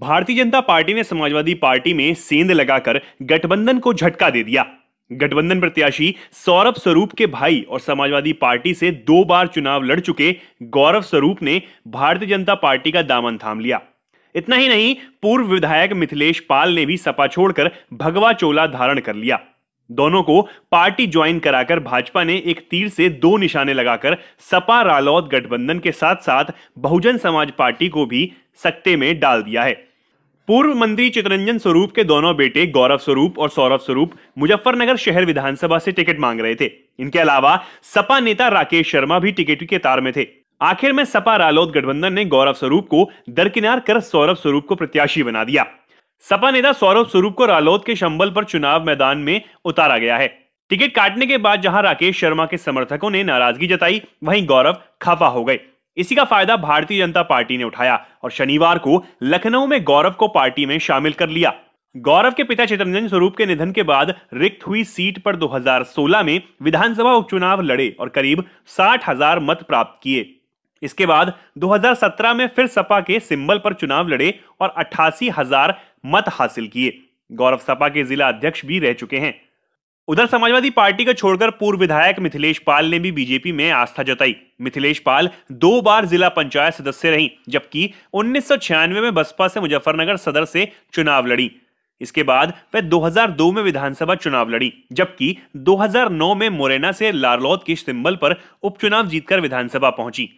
भारतीय जनता पार्टी ने समाजवादी पार्टी में सेंध लगाकर गठबंधन को झटका दे दिया गठबंधन प्रत्याशी सौरभ स्वरूप के भाई और समाजवादी पार्टी से दो बार चुनाव लड़ चुके गौरव स्वरूप ने भारतीय जनता पार्टी का दामन थाम लिया इतना ही नहीं पूर्व विधायक मिथिलेश पाल ने भी सपा छोड़कर भगवा चोला धारण कर लिया दोनों को पार्टी ज्वाइन कराकर भाजपा ने एक तीर से दो निशाने लगाकर सपा रालोद गठबंधन के साथ साथ बहुजन समाज पार्टी को भी सत्ते में डाल दिया है पूर्व मंत्री चितरंजन स्वरूप के दोनों बेटे गौरव स्वरूप और सौरभ स्वरूप मुजफ्फरनगर शहर विधानसभा से टिकट मांग रहे थे इनके अलावा सपा नेता राकेश शर्मा भी टिकट के तार में थे आखिर में सपा रालोद गठबंधन ने गौरव स्वरूप को दरकिनार कर सौरभ स्वरूप को प्रत्याशी बना दिया सपा नेता सौरभ स्वरूप को रालोद के शंबल पर चुनाव मैदान में उतारा गया है टिकट काटने के बाद जहां राकेश शर्मा के समर्थकों ने नाराजगी जताई वहीं गौरव खफा हो गए इसी का फायदा भारतीय जनता पार्टी ने उठाया और शनिवार को लखनऊ में गौरव को पार्टी में शामिल कर लिया गौरव के पिता चितरंजन स्वरूप के निधन के बाद रिक्त हुई सीट पर 2016 में विधानसभा उपचुनाव लड़े और करीब साठ हजार मत प्राप्त किए इसके बाद 2017 में फिर सपा के सिंबल पर चुनाव लड़े और अट्ठासी हजार मत हासिल किए गौरव सपा के जिला अध्यक्ष भी रह चुके हैं उधर समाजवादी पार्टी को छोड़कर पूर्व विधायक मिथिलेश पाल ने भी बीजेपी में आस्था जताई मिथिलेश पाल दो बार जिला पंचायत सदस्य रही जबकि उन्नीस में बसपा से मुजफ्फरनगर सदर से चुनाव लड़ी इसके बाद वह 2002 में विधानसभा चुनाव लड़ी जबकि 2009 में मोरेना से लारलौद के सिंबल पर उपचुनाव जीतकर विधानसभा पहुंची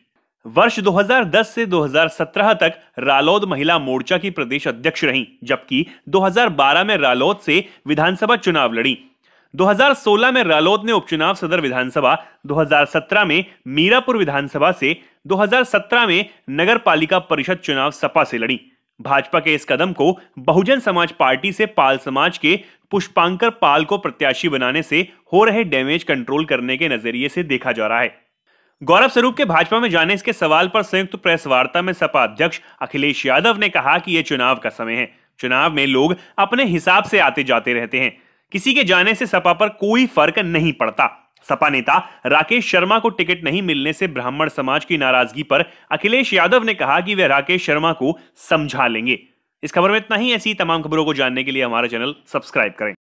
वर्ष 2010 से 2017 तक रालोद महिला मोर्चा की प्रदेश अध्यक्ष रहीं जबकि 2012 में रालोद से विधानसभा चुनाव लड़ी 2016 में रालोद ने उपचुनाव सदर विधानसभा 2017 में मीरापुर विधानसभा से 2017 में नगर पालिका परिषद चुनाव सपा से लड़ी भाजपा के इस कदम को बहुजन समाज पार्टी से पाल समाज के पुष्पांकर पाल को प्रत्याशी बनाने से हो रहे डैमेज कंट्रोल करने के नजरिए से देखा जा रहा है गौरव स्वरूप के भाजपा में जाने इसके सवाल पर संयुक्त प्रेस वार्ता में सपा अध्यक्ष अखिलेश यादव ने कहा कि ये चुनाव का समय है चुनाव में लोग अपने हिसाब से आते जाते रहते हैं किसी के जाने से सपा पर कोई फर्क नहीं पड़ता सपा नेता राकेश शर्मा को टिकट नहीं मिलने से ब्राह्मण समाज की नाराजगी पर अखिलेश यादव ने कहा कि वे राकेश शर्मा को समझा लेंगे इस खबर में इतना ही ऐसी तमाम खबरों को जानने के लिए हमारा चैनल सब्सक्राइब करें